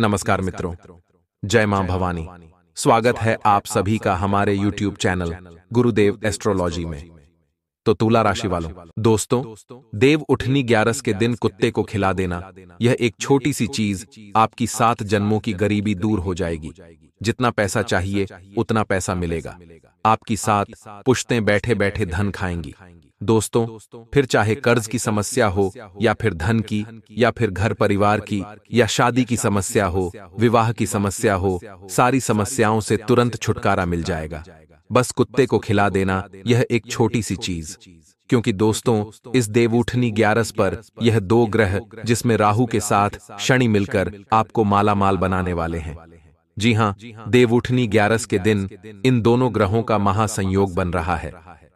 नमस्कार मित्रों जय मां भवानी स्वागत है आप सभी का हमारे YouTube चैनल गुरुदेव एस्ट्रोलॉजी में तो तुला राशि वालों दोस्तों देव उठनी ग्यारस के दिन कुत्ते को खिला देना यह एक छोटी सी चीज आपकी सात जन्मों की गरीबी दूर हो जाएगी जितना पैसा चाहिए उतना पैसा मिलेगा आपकी सात पुश्ते बैठे बैठे धन खाएंगी दोस्तों फिर चाहे कर्ज की समस्या हो या फिर धन की या फिर घर परिवार की या शादी की समस्या हो विवाह की समस्या हो सारी समस्याओं से तुरंत छुटकारा मिल जाएगा बस कुत्ते को खिला देना यह एक छोटी सी चीज क्योंकि दोस्तों इस देवउठनी ग्यारस पर यह दो ग्रह जिसमें राहु के साथ शनि मिलकर आपको माला माल बनाने वाले हैं जी हाँ, हाँ देवउठनी ग्यारस के दिन इन दोनों ग्रहों का महासंयोग बन रहा है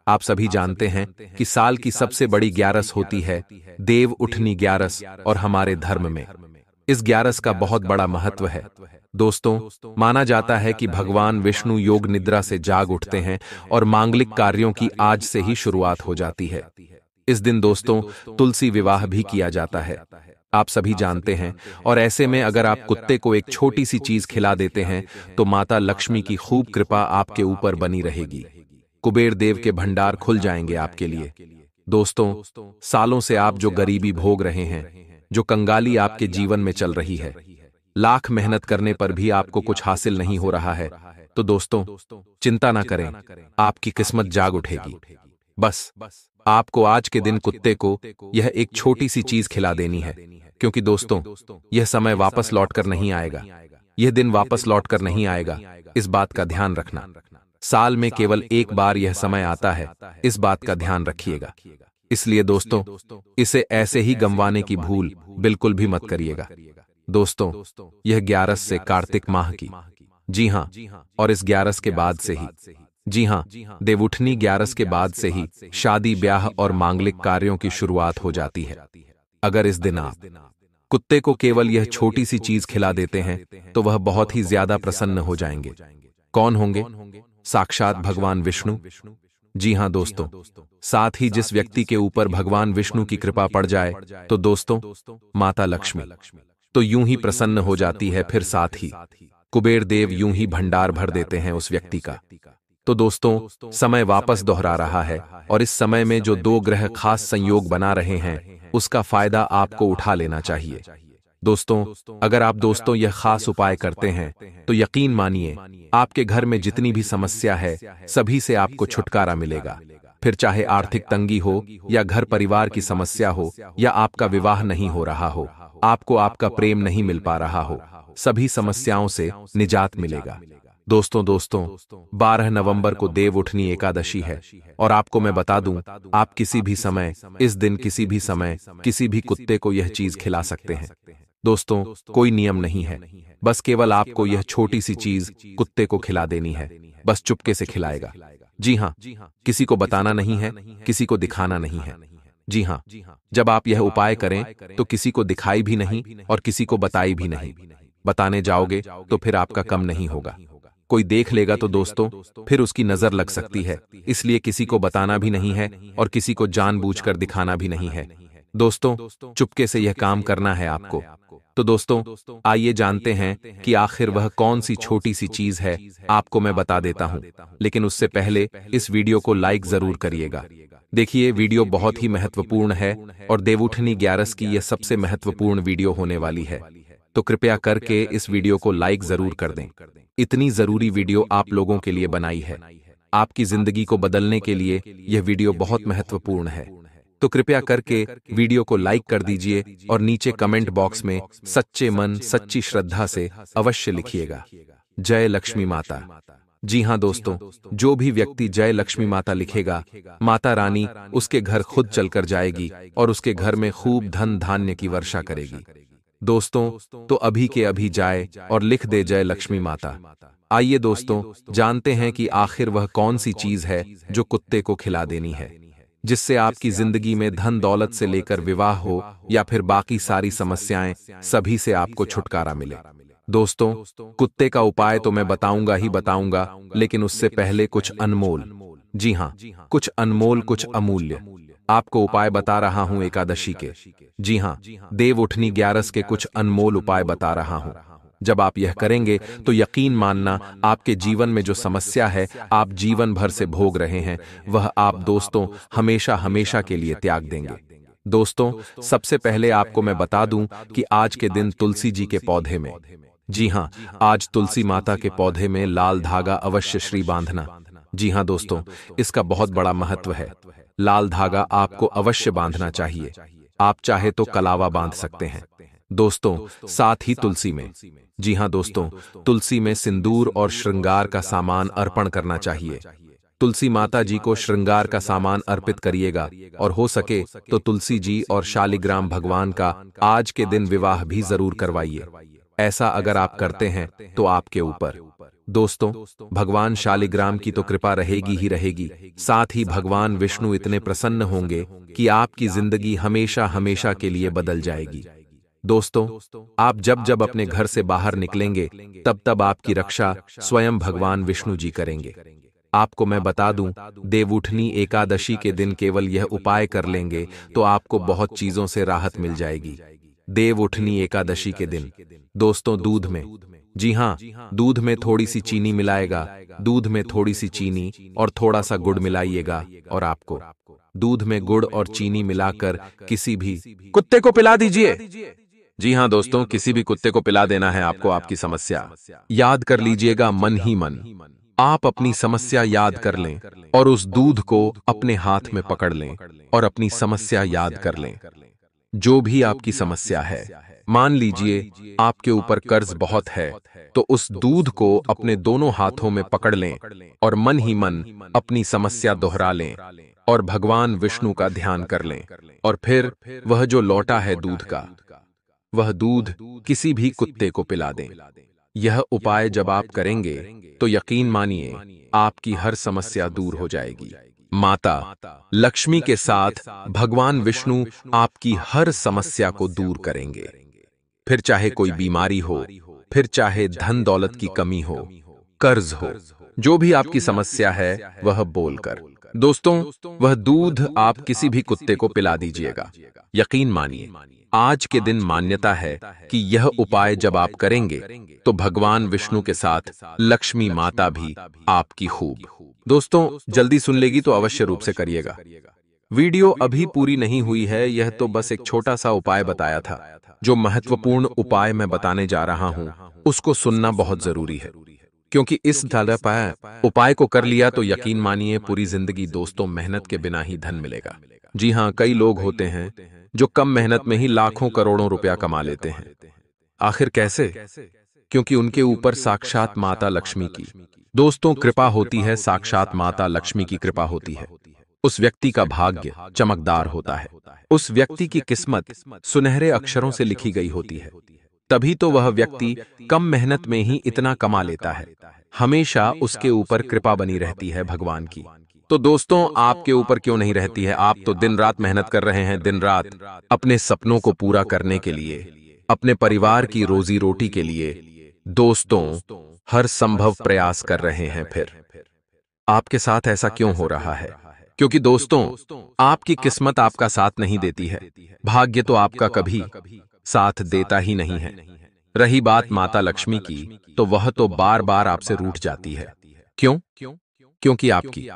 आप सभी जानते हैं कि साल की सबसे बड़ी ग्यारस होती है देव उठनी ग्यारस और हमारे धर्म में इस ग्यारस का बहुत बड़ा महत्व है दोस्तों माना जाता है कि भगवान विष्णु योग निद्रा से जाग उठते हैं और मांगलिक कार्यों की आज से ही शुरुआत हो जाती है इस दिन दोस्तों तुलसी विवाह भी किया जाता है आप सभी जानते हैं और ऐसे में अगर आप कुत्ते को एक छोटी सी चीज खिला देते हैं तो माता तो लक्ष्मी की खूब कृपा आपके ऊपर बनी रहेगी कुबेर देव के भंडार खुल जाएंगे आपके लिए दोस्तों सालों से आप जो गरीबी भोग रहे हैं जो कंगाली आपके जीवन में चल रही है लाख मेहनत करने पर भी आपको कुछ हासिल नहीं हो रहा है तो दोस्तों चिंता ना करें आपकी किस्मत जाग उठेगी बस आपको आज के दिन कुत्ते को यह एक छोटी सी चीज खिला देनी है क्योंकि दोस्तों यह समय वापस लौटकर नहीं आएगा यह दिन वापस लौटकर नहीं आएगा इस बात का ध्यान रखना साल में केवल एक बार यह समय आता है इस बात का ध्यान रखिएगा इसलिए दोस्तों इसे ऐसे ही गंवाने की भूल बिल्कुल भी मत करिएगा दोस्तों यह ग्यारस से कार्तिक माह की हाँ, जी हाँ और इस ग्यारस के बाद से ही जी हाँ, हाँ देवउठनी ग्यारस के बाद से ही शादी ब्याह और मांगलिक कार्यों की शुरुआत हो जाती है अगर इस दिन आप कुत्ते को केवल यह छोटी सी चीज खिला देते हैं तो वह तो बहुत ही ज्यादा प्रसन्न हो जाएंगे कौन होंगे साक्षात भगवान विष्णु जी हाँ दोस्तों साथ ही जिस व्यक्ति के ऊपर भगवान विष्णु की कृपा पड़ जाए तो दोस्तों माता लक्ष्मी तो यूं ही प्रसन्न हो जाती है फिर साथ ही कुबेर देव यूं ही भंडार भर देते हैं उस व्यक्ति का तो दोस्तों समय वापस दोहरा रहा है और इस समय में जो दो ग्रह खास संयोग बना रहे हैं उसका फायदा आपको उठा लेना चाहिए दोस्तों अगर आप दोस्तों यह खास उपाय करते हैं तो, तो यकीन मानिए आपके घर में जितनी भी समस्या है सभी से आपको छुटकारा मिलेगा फिर चाहे आर्थिक तंगी हो या घर परिवार की समस्या हो या आपका विवाह नहीं हो रहा हो आपको आपका प्रेम नहीं मिल पा रहा हो सभी समस्याओं से निजात मिलेगा दोस्तों दोस्तों 12 नवंबर को देव उठनी एकादशी है और आपको मैं बता दूं आप किसी भी समय इस दिन किसी भी समय किसी भी कुत्ते को यह चीज खिला सकते हैं दोस्तों कोई नियम नहीं है बस केवल आपको यह छोटी सी चीज कुत्ते को खिला देनी है बस चुपके से खिलाएगा जी हाँ किसी को बताना नहीं है किसी को दिखाना नहीं है जी हाँ जब आप यह उपाय करें तो किसी को दिखाई भी नहीं और किसी को बताई भी नहीं बताने जाओगे तो फिर आपका कम नहीं होगा कोई देख लेगा तो दोस्तों फिर उसकी नजर लग सकती है इसलिए किसी को बताना भी नहीं है और किसी को जानबूझकर दिखाना भी नहीं है दोस्तों चुपके से यह काम करना है आपको तो दोस्तों आइए जानते हैं कि आखिर वह कौन सी छोटी सी चीज है आपको मैं बता देता हूं लेकिन उससे पहले इस वीडियो को लाइक जरूर करिएगा देखिए वीडियो बहुत ही महत्वपूर्ण है और देवउठनी ग्यारस की यह सबसे महत्वपूर्ण वीडियो होने वाली है तो कृपया तो करके इस वीडियो को लाइक जरूर कर दें इतनी जरूरी वीडियो आप लोगों के लिए बनाई है आपकी जिंदगी को बदलने के लिए यह वीडियो बहुत महत्वपूर्ण है तो, तो कृपया करके वीडियो को लाइक कर दीजिए और नीचे कमेंट बॉक्स में सच्चे मन सच्ची श्रद्धा से अवश्य लिखिएगा जय लक्ष्मी माता जी हाँ, हाँ दोस्तों जो भी व्यक्ति जय लक्ष्मी माता लिखेगा माता रानी उसके घर खुद चलकर जाएगी और उसके घर में खूब धन धान्य की वर्षा करेगी दोस्तों तो अभी के तो अभी जाए और लिख दे जय लक्ष्मी माता आइए दोस्तों जानते हैं कि आखिर वह कौन सी चीज है जो कुत्ते को खिला देनी है जिससे आपकी जिंदगी में धन दौलत से लेकर विवाह हो या फिर बाकी सारी समस्याएं सभी से आपको छुटकारा मिले दोस्तों कुत्ते का उपाय तो, तो मैं बताऊंगा ही बताऊंगा लेकिन उससे पहले कुछ अनमोल हाँ, जी हाँ कुछ अनमोल कुछ अमूल्य आपको उपाय बता रहा हूँ एकादशी के जी हाँ, हाँ देव उठनी ग्यारस के कुछ अनमोल उपाय बता रहा हूँ जब आप यह करेंगे तो यकीन मानना आपके जीवन में जो समस्या है आप जीवन भर से भोग रहे हैं वह आप दोस्तों हमेशा हमेशा के लिए त्याग देंगे दोस्तों सबसे पहले आपको मैं बता दूं कि आज के दिन तुलसी जी के पौधे में जी हाँ आज तुलसी माता के पौधे में लाल धागा अवश्य श्री बांधना जी हाँ दोस्तों इसका बहुत बड़ा महत्व है लाल धागा आपको अवश्य बांधना चाहिए आप चाहे तो कलावा बांध सकते हैं दोस्तों साथ ही तुलसी में जी हाँ दोस्तों हाँ, तुलसी में सिंदूर और श्रृंगार का सामान अर्पण करना चाहिए तुलसी माता जी को श्रृंगार का सामान अर्पित करिएगा और हो सके तो तुलसी जी और शालिग्राम भगवान का आज के दिन विवाह भी जरूर करवाइए ऐसा अगर आप करते हैं तो, तो आपके ऊपर दोस्तों भगवान शालिग्राम की तो कृपा तो रहेगी ही रहेगी साथ ही भगवान विष्णु इतने प्रसन्न होंगे कि आपकी जिंदगी हमेशा हमेशा के लिए बदल जाएगी दोस्तों आप जब जब अपने घर से बाहर निकलेंगे तब तब आपकी रक्षा स्वयं भगवान विष्णु जी करेंगे आपको मैं बता दूं देवउठनी एकादशी के दिन केवल यह उपाय कर लेंगे तो आपको बहुत चीजों से राहत मिल जाएगी देव उठनी एकादशी के दिन तो तो दोस्तों दूध में जी हाँ दूध में थोड़ी सी चीनी मिलाएगा दूध में थोड़ी सी चीनी और थोड़ा सा गुड़ मिलाइएगा और आपको दूध में गुड़ और चीनी मिलाकर किसी भी कुत्ते को पिला दीजिए जी हाँ दोस्तों किसी भी कुत्ते को पिला देना है आपको आपकी समस्या याद कर लीजिएगा मन ही मन आप अपनी समस्या याद कर लें और उस दूध को अपने हाथ में पकड़ लें और अपनी समस्या याद कर लें जो भी आपकी समस्या है मान लीजिए आपके ऊपर कर्ज बहुत है तो उस दूध को अपने दोनों हाथों में पकड़ लें और मन ही मन अपनी समस्या दोहरा लें और भगवान विष्णु का ध्यान कर लें और फिर वह जो लौटा है दूध का वह दूध किसी भी कुत्ते को पिला दें यह उपाय जब आप करेंगे तो यकीन मानिए आपकी हर समस्या दूर हो जाएगी माता लक्ष्मी के साथ भगवान विष्णु आपकी हर समस्या को दूर करेंगे फिर चाहे कोई बीमारी हो फिर चाहे धन दौलत की कमी हो कर्ज हो जो भी आपकी समस्या है वह बोलकर दोस्तों वह दूध आप किसी भी कुत्ते को पिला दीजिएगा यकीन मानिए आज के दिन मान्यता है कि यह उपाय जब आप करेंगे तो भगवान विष्णु के साथ लक्ष्मी माता भी आपकी खूब दोस्तों जल्दी सुन लेगी तो अवश्य रूप से करिएगा वीडियो अभी पूरी नहीं हुई है यह तो बस एक छोटा सा उपाय बताया था जो महत्वपूर्ण उपाय मैं बताने जा रहा हूँ उसको सुनना बहुत जरूरी है क्योंकि इस पाया उपाय को कर लिया तो यकीन तो मानिए पूरी जिंदगी दोस्तों मेहनत के बिना ही धन मिलेगा जी हाँ कई लोग होते हैं जो कम मेहनत में ही लाखों करोड़ों रुपया कमा लेते हैं आखिर कैसे क्योंकि उनके ऊपर साक्षात माता लक्ष्मी की दोस्तों कृपा होती है साक्षात माता लक्ष्मी की कृपा होती है उस व्यक्ति का भाग्य चमकदार होता है उस व्यक्ति की किस्मत सुनहरे अक्षरों से लिखी गई होती है तभी तो वह व्यक्ति कम मेहनत में ही इतना कमा लेता है हमेशा उसके ऊपर कृपा बनी रहती है भगवान की तो दोस्तों आपके ऊपर क्यों नहीं रहती है आप तो दिन रात मेहनत कर रहे हैं दिन रात अपने सपनों को पूरा करने के लिए अपने परिवार की रोजी रोटी के लिए दोस्तों हर संभव प्रयास कर रहे हैं फिर आपके साथ ऐसा क्यों हो रहा है क्योंकि दोस्तों आपकी किस्मत आपका साथ नहीं देती है भाग्य तो आपका कभी साथ देता ही नहीं है रही बात माता लक्ष्मी की तो वह तो बार बार आपसे रूठ जाती है क्यों क्योंकि आपकी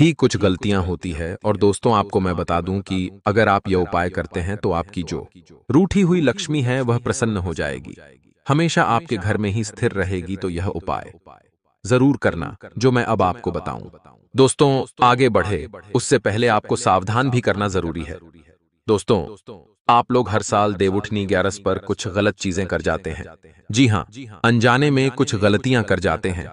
ही कुछ गलतियां होती है और दोस्तों आपको मैं बता दूं कि अगर आप यह उपाय करते हैं तो आपकी जो रूठी हुई लक्ष्मी है वह प्रसन्न हो जाएगी हमेशा आपके घर में ही स्थिर रहेगी तो यह उपाय जरूर करना जो मैं अब आपको बताऊं दोस्तों आगे बढ़े उससे पहले आपको सावधान भी करना जरूरी है दोस्तों आप लोग हर साल देवउठनी ग्यारस पर कुछ गलत चीजें कर जाते हैं जी हाँ अनजाने में कुछ गलतियां कर जाते हैं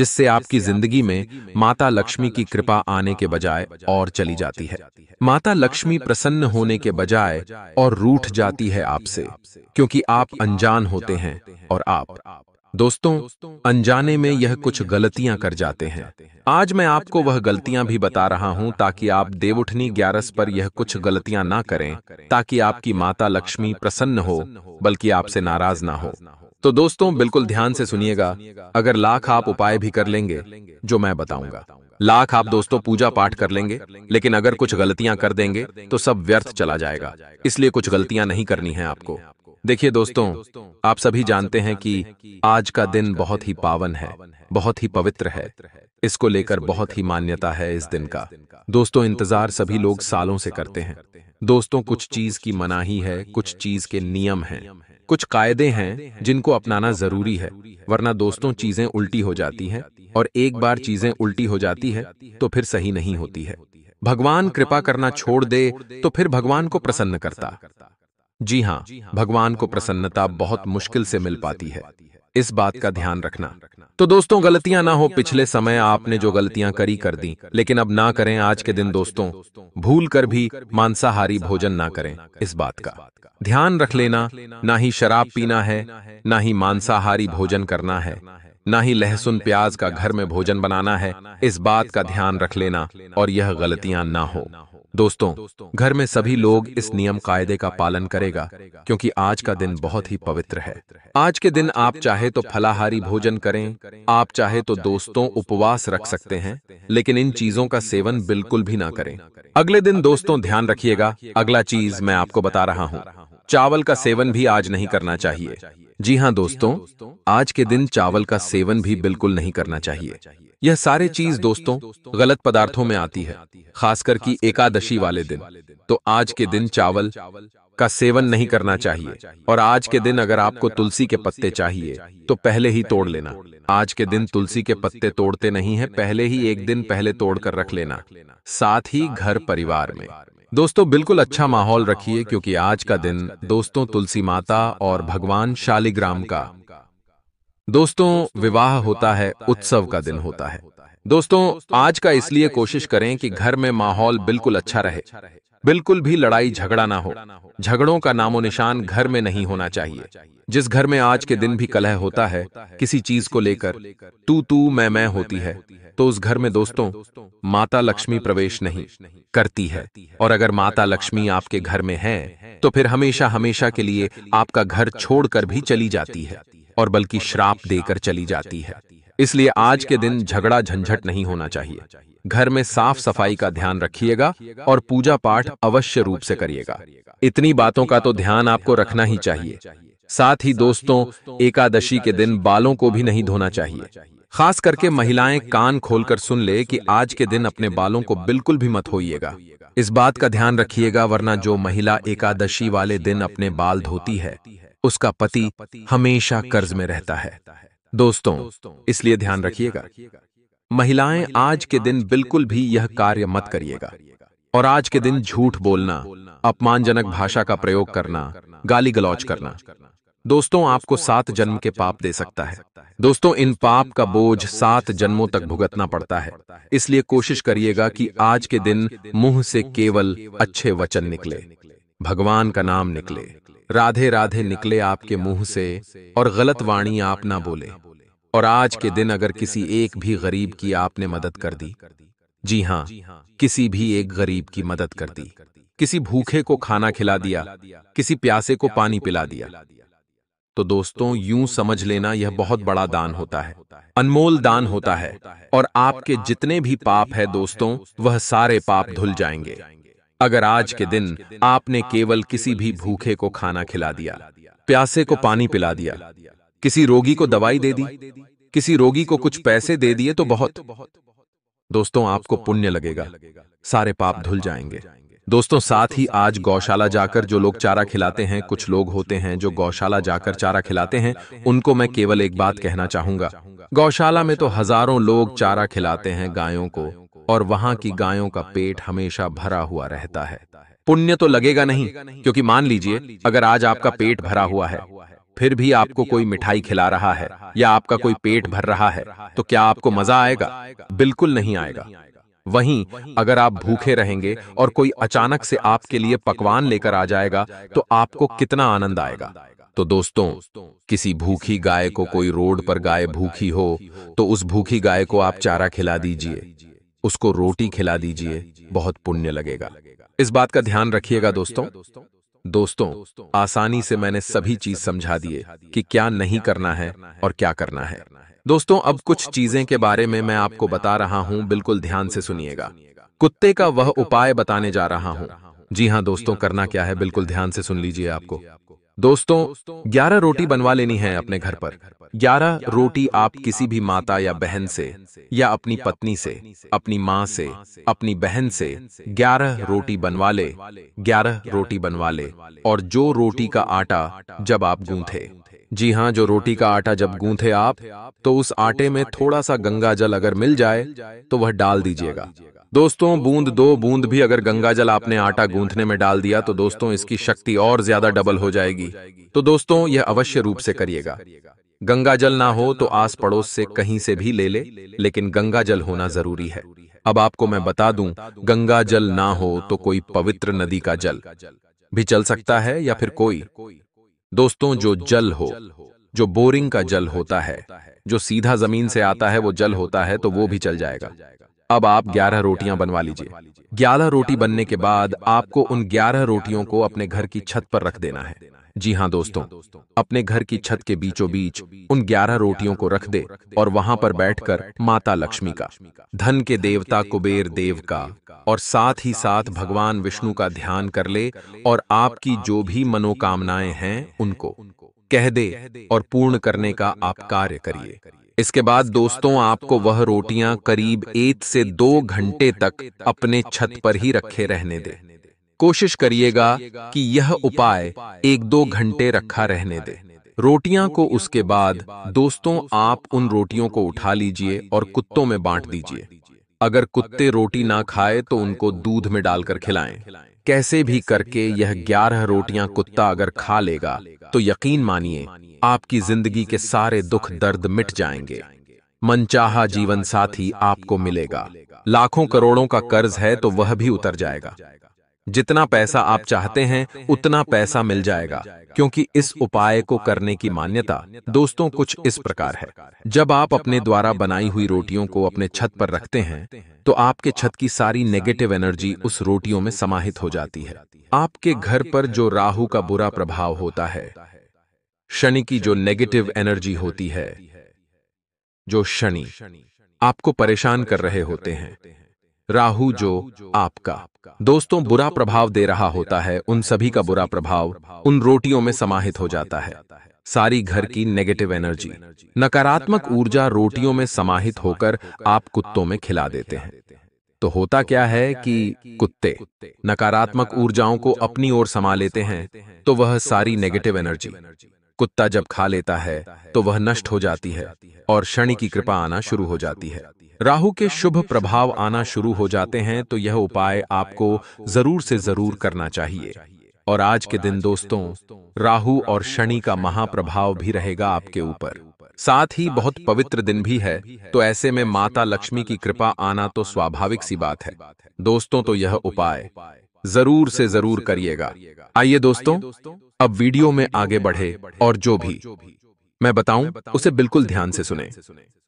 जिससे आपकी जिंदगी में माता लक्ष्मी की कृपा आने के बजाय और चली जाती है माता लक्ष्मी प्रसन्न होने के बजाय और रूठ जाती है आपसे क्योंकि आप अनजान होते हैं और आप दोस्तों अनजाने में यह कुछ गलतियां कर जाते हैं आज मैं आपको वह गलतियां भी बता रहा हूं ताकि आप देवउठनी ग्यारस पर यह कुछ गलतियां ना करें ताकि आपकी माता लक्ष्मी प्रसन्न हो बल्कि आपसे नाराज ना हो तो दोस्तों बिल्कुल ध्यान से सुनिएगा अगर लाख आप उपाय भी कर लेंगे जो मैं बताऊंगा लाख आप दोस्तों पूजा पाठ कर लेंगे लेकिन अगर कुछ गलतियां कर देंगे तो सब व्यर्थ चला जाएगा इसलिए कुछ गलतियां नहीं करनी है आपको देखिए दोस्तों आप सभी जानते हैं कि आज का दिन बहुत ही पावन है बहुत ही पवित्र है इसको लेकर बहुत ही मान्यता है इस दिन का दोस्तों इंतजार सभी लोग सालों से करते हैं दोस्तों कुछ चीज की मनाही है कुछ चीज के नियम हैं कुछ कायदे हैं जिनको अपनाना जरूरी है वरना दोस्तों चीजें उल्टी हो जाती हैं और एक बार चीजें उल्टी हो जाती है तो फिर सही तो नहीं होती है भगवान कृपा करना छोड़ दे तो, तो फिर भगवान को प्रसन्न करता जी हाँ भगवान को प्रसन्नता बहुत मुश्किल से मिल पाती है इस बात का ध्यान रखना तो दोस्तों गलतियां ना हो पिछले समय आपने जो गलतियां करी कर दी लेकिन अब ना करें आज के दिन दोस्तों भूल कर भी मांसाहारी भोजन ना करें इस बात का ध्यान रख लेना ना ही शराब पीना है ना ही मांसाहारी भोजन करना है ना ही लहसुन प्याज का घर में भोजन बनाना है इस बात का ध्यान रख लेना और यह गलतियां ना हो दोस्तों घर में सभी लोग इस नियम कायदे का पालन करेगा क्योंकि आज का दिन बहुत ही पवित्र है आज के दिन तो आप चाहे तो फलाहारी भोजन करें आप चाहे तो, तो दोस्तों उपवास रख सकते हैं लेकिन इन चीजों का सेवन बिल्कुल भी ना करें अगले दिन दोस्तों ध्यान रखिएगा अगला चीज मैं आपको बता रहा हूँ चावल का सेवन भी आज नहीं करना चाहिए हाँ, जी हाँ दोस्तों आज के दिन चावल का सेवन भी बिल्कुल नहीं करना चाहिए यह सारे चीज दोस्तों गलत पदार्थों में आती है खासकर की एकादशी वाले दिन तो आज तो के दिन चावल का सेवन नहीं करना चाहिए और आज के दिन अगर आपको तुलसी के पत्ते चाहिए तो पहले ही तोड़ लेना आज के दिन तुलसी के पत्ते तोड़ते नहीं है पहले ही एक दिन पहले तोड़कर रख लेना साथ ही घर परिवार में दोस्तों बिल्कुल अच्छा, अच्छा माहौल रखिए क्योंकि आज का दिन दोस्तों तुलसी माता और भगवान शालिग्राम का दोस्तों विवाह होता है उत्सव का दिन होता है दोस्तों आज का इसलिए कोशिश करें कि घर में माहौल बिल्कुल अच्छा रहे बिल्कुल भी लड़ाई झगड़ा ना हो झगड़ों का नामो निशान घर में नहीं होना चाहिए जिस घर में आज के दिन भी कलह होता है किसी चीज को लेकर तू तू मैं मैं होती है तो उस घर में दोस्तों माता लक्ष्मी प्रवेश नहीं करती है और अगर माता लक्ष्मी आपके घर में है तो फिर हमेशा हमेशा के लिए आपका घर छोड़कर भी चली जाती है और बल्कि श्राप देकर चली जाती है इसलिए आज के दिन झगड़ा झंझट नहीं होना चाहिए घर में साफ सफाई का ध्यान रखिएगा और पूजा पाठ अवश्य रूप से करिएगा इतनी बातों का तो ध्यान आपको रखना ही चाहिए साथ ही दोस्तों एकादशी के दिन बालों को भी नहीं धोना चाहिए खास करके महिलाएं कान खोलकर सुन ले कि आज के दिन अपने बालों को बिल्कुल भी मत होइएगा इस बात का ध्यान रखिएगा वरना जो महिला एकादशी वाले दिन अपने बाल धोती है उसका पति हमेशा कर्ज में रहता है दोस्तों इसलिए ध्यान रखिएगा महिलाएं आज के दिन बिल्कुल भी यह कार्य मत करिएगा और आज के दिन झूठ बोलना अपमानजनक भाषा का प्रयोग करना गाली गलौज करना दोस्तों आपको सात जन्म के पाप दे सकता है दोस्तों इन पाप का बोझ सात जन्मों तक भुगतना पड़ता है इसलिए कोशिश करिएगा कि आज के दिन मुंह से केवल अच्छे वचन निकले भगवान का नाम निकले राधे राधे निकले आपके मुंह से और गलत वाणी आप ना बोले और आज के दिन अगर किसी एक भी गरीब की आपने मदद कर दी जी हाँ किसी भी एक गरीब की मदद कर दी किसी भूखे को खाना खिला दिया किसी प्यासे को पानी पिला दिया तो दोस्तों यूं समझ लेना यह बहुत बड़ा दान होता है अनमोल दान होता है और आपके जितने भी पाप है दोस्तों वह सारे पाप धुल जाएंगे अगर आज के दिन आपने केवल किसी भी भूखे को खाना खिला दिया प्यासे को पानी पिला दिया किसी रोगी को दवाई दे दी किसी रोगी को कुछ पैसे दे दिए तो बहुत दोस्तों आपको पुण्य लगेगा सारे पाप धुल जाएंगे दोस्तों साथ ही आज गौशाला जाकर जो लोग चारा खिलाते हैं कुछ लोग होते हैं जो गौशाला जाकर चारा खिलाते हैं उनको मैं केवल एक बात कहना चाहूंगा गौशाला में तो हजारों लोग चारा खिलाते हैं गायों को और वहां की गायों का पेट हमेशा भरा हुआ रहता है पुण्य तो लगेगा नहीं क्योंकि मान लीजिए अगर आज आपका पेट भरा हुआ है फिर भी आपको कोई मिठाई खिला रहा है या आपका कोई पेट भर रहा है तो क्या आपको मजा आएगा बिल्कुल नहीं आएगा वहीं अगर आप भूखे रहेंगे और कोई अचानक से आपके लिए पकवान लेकर आ जाएगा तो आपको कितना आनंद आएगा तो दोस्तों किसी भूखी गाय को कोई रोड पर गाय भूखी हो तो उस भूखी गाय को आप चारा खिला दीजिए उसको रोटी खिला दीजिए बहुत पुण्य लगेगा इस बात का ध्यान रखिएगा दोस्तों दोस्तों आसानी से मैंने सभी चीज समझा दिए कि क्या नहीं करना है और क्या करना है दोस्तों अब कुछ चीजें के बारे में मैं आपको बता रहा हूं बिल्कुल ध्यान से सुनिएगा कुत्ते का वह उपाय बताने जा रहा हूं जी हाँ दोस्तों करना क्या है बिल्कुल ध्यान से सुन लीजिए आपको दोस्तों ग्यारह रोटी बनवा लेनी है अपने घर पर ग्यारह रोटी आप किसी भी माता या बहन से या अपनी पत्नी से अपनी माँ से अपनी बहन से ग्यारह रोटी बनवा ले ग्यारह रोटी बनवा ले और जो रोटी का आटा जब आप गूंथे जी हाँ जो हाँ, रोटी का आटा जब गूंथे आप तो उस तो आटे में थोड़ा सा गंगा जल अगर मिल जाए तो वह तो डाल दीजिएगा दोस्तों बूंद दो बूंद भी अगर गंगा जल आपने आटा गूंथने में डाल दिया तो दोस्तों इसकी शक्ति और ज्यादा डबल हो जाएगी तो दोस्तों यह अवश्य रूप से करिएगा गंगा जल ना हो तो आस पड़ोस से कहीं से भी ले ले लेकिन गंगा जल होना जरूरी है अब आपको मैं बता दूं गंगा जल ना हो तो कोई पवित्र नदी का जल भी चल सकता है या फिर कोई दोस्तों जो जल हो जो बोरिंग का जल होता है जो सीधा जमीन से आता है वो जल होता है तो वो भी चल जाएगा अब आप ग्यारह रोटियां बनवा लीजिए ग्यारह रोटी बनने के बाद आपको उन ग्यारह रोटियों को अपने घर की छत पर रख देना है हाँ, जी हाँ दोस्तों अपने घर की छत के बीचों बीच उन ग्यारह रोटियों को रख दे और वहां पर बैठकर माता लक्ष्मी का धन के देवता कुबेर देव का और साथ ही साथ भगवान विष्णु का ध्यान कर ले और आपकी जो भी मनोकामनाएं हैं उनको कह दे और पूर्ण करने का आप कार्य करिए इसके बाद दोस्तों आपको वह रोटियां करीब एक से दो घंटे तक अपने छत पर ही रखे रहने दे कोशिश करिएगा कि यह उपाय एक दो घंटे रखा रहने दे रोटियां को उसके बाद दोस्तों आप उन रोटियों को उठा लीजिए और कुत्तों में बांट दीजिए अगर कुत्ते रोटी ना खाए तो उनको दूध में डालकर खिलाएं कैसे भी करके यह ग्यारह रोटियां कुत्ता अगर खा लेगा तो यकीन मानिए आपकी जिंदगी के सारे दुख दर्द मिट जाएंगे मनचाहा जीवन साथी आपको मिलेगा लाखों करोड़ों का कर्ज है तो, तो वह भी उतर जाएगा जितना पैसा आप चाहते हैं उतना पैसा मिल जाएगा क्योंकि इस उपाय को करने की मान्यता दोस्तों कुछ इस प्रकार है जब आप अपने द्वारा बनाई हुई रोटियों को अपने छत पर रखते हैं तो आपके तो छत की सारी नेगेटिव एनर्जी उस रोटियों में समाहित हो जाती है आपके घर पर जो राहु का बुरा प्रभाव होता है शनि की जो नेगेटिव एनर्जी होती है जो शनि आपको परेशान कर रहे होते हैं राहु जो आपका दोस्तों बुरा प्रभाव दे रहा होता है उन सभी का बुरा प्रभाव उन रोटियों में समाहित हो जाता है सारी घर की नेगेटिव एनर्जी नकारात्मक ऊर्जा रोटियों में समाहित होकर आप कुत्तों में खिला देते हैं तो होता क्या है कि कुत्ते नकारात्मक ऊर्जाओं को अपनी ओर समा लेते हैं तो वह सारी नेगेटिव एनर्जी कुत्ता जब खा लेता है तो वह नष्ट हो जाती है और शनि की कृपा आना शुरू हो जाती है राहु के शुभ प्रभाव आना शुरू हो जाते हैं तो यह उपाय आपको जरूर से जरूर करना चाहिए और आज के दिन दोस्तों राहु और शनि का महाप्रभाव भी रहेगा आपके ऊपर साथ ही बहुत पवित्र दिन भी है तो ऐसे में माता लक्ष्मी की कृपा आना तो स्वाभाविक सी बात है दोस्तों तो यह उपाय जरूर से जरूर करिएगा आइए दोस्तों अब वीडियो में आगे बढ़े और जो भी मैं बताऊं उसे बिल्कुल ध्यान से सुने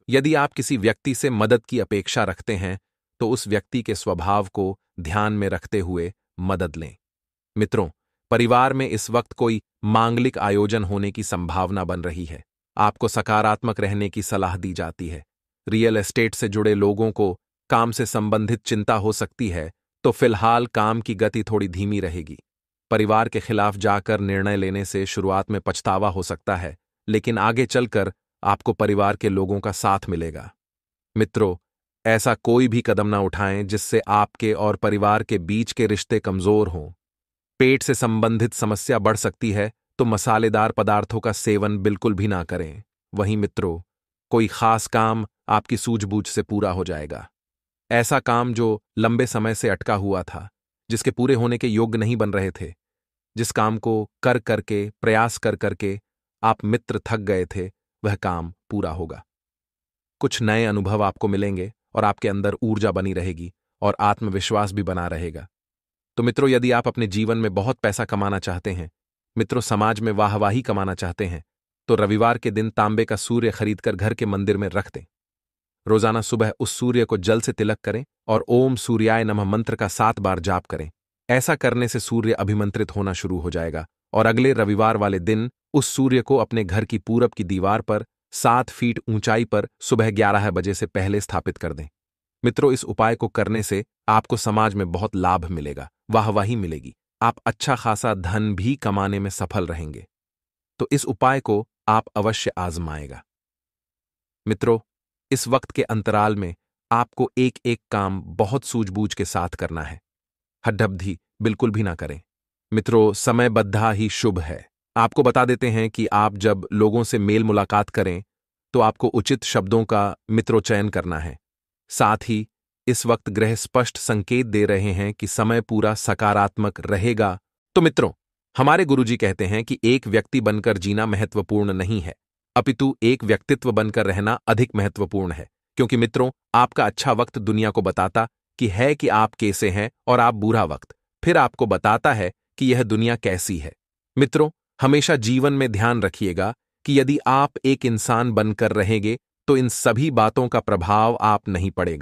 यदि आप किसी व्यक्ति से मदद की अपेक्षा रखते हैं तो उस व्यक्ति के स्वभाव को ध्यान में रखते हुए मदद लें मित्रों परिवार में इस वक्त कोई मांगलिक आयोजन होने की संभावना बन रही है आपको सकारात्मक रहने की सलाह दी जाती है रियल एस्टेट से जुड़े लोगों को काम से संबंधित चिंता हो सकती है तो फिलहाल काम की गति थोड़ी धीमी रहेगी परिवार के खिलाफ जाकर निर्णय लेने से शुरुआत में पछतावा हो सकता है लेकिन आगे चलकर आपको परिवार के लोगों का साथ मिलेगा मित्रों ऐसा कोई भी कदम ना उठाएं जिससे आपके और परिवार के बीच के रिश्ते कमजोर हों पेट से संबंधित समस्या बढ़ सकती है तो मसालेदार पदार्थों का सेवन बिल्कुल भी ना करें वहीं मित्रों कोई खास काम आपकी सूझबूझ से पूरा हो जाएगा ऐसा काम जो लंबे समय से अटका हुआ था जिसके पूरे होने के योग्य नहीं बन रहे थे जिस काम को कर करके प्रयास कर करके आप मित्र थक गए थे वह काम पूरा होगा कुछ नए अनुभव आपको मिलेंगे और आपके अंदर ऊर्जा बनी रहेगी और आत्मविश्वास भी बना रहेगा तो मित्रों यदि आप अपने जीवन में बहुत पैसा कमाना चाहते हैं मित्रों समाज में वाहवाही कमाना चाहते हैं तो रविवार के दिन तांबे का सूर्य खरीदकर घर के मंदिर में रख दें रोजाना सुबह उस सूर्य को जल से तिलक करें और ओम सूर्याय नमः मंत्र का सात बार जाप करें ऐसा करने से सूर्य अभिमंत्रित होना शुरू हो जाएगा और अगले रविवार वाले दिन उस सूर्य को अपने घर की पूरब की दीवार पर सात फीट ऊंचाई पर सुबह ग्यारह बजे से पहले स्थापित कर दें मित्रों इस उपाय को करने से आपको समाज में बहुत लाभ मिलेगा वाहवाही मिलेगी आप अच्छा खासा धन भी कमाने में सफल रहेंगे तो इस उपाय को आप अवश्य आजमाएगा मित्रों इस वक्त के अंतराल में आपको एक एक काम बहुत सूझबूझ के साथ करना है हड्डब्धि बिल्कुल भी ना करें मित्रों समयबद्धा ही शुभ है आपको बता देते हैं कि आप जब लोगों से मेल मुलाकात करें तो आपको उचित शब्दों का मित्रोचयन करना है साथ ही इस वक्त ग्रह स्पष्ट संकेत दे रहे हैं कि समय पूरा सकारात्मक रहेगा तो मित्रों हमारे गुरुजी कहते हैं कि एक व्यक्ति बनकर जीना महत्वपूर्ण नहीं है अपितु एक व्यक्तित्व बनकर रहना अधिक महत्वपूर्ण है क्योंकि मित्रों आपका अच्छा वक्त दुनिया को बताता कि है कि आप कैसे हैं और आप बुरा वक्त फिर आपको बताता है कि यह दुनिया कैसी है मित्रों हमेशा जीवन में ध्यान रखिएगा कि यदि आप एक इंसान बनकर रहेंगे तो इन सभी बातों का प्रभाव आप नहीं पड़ेगा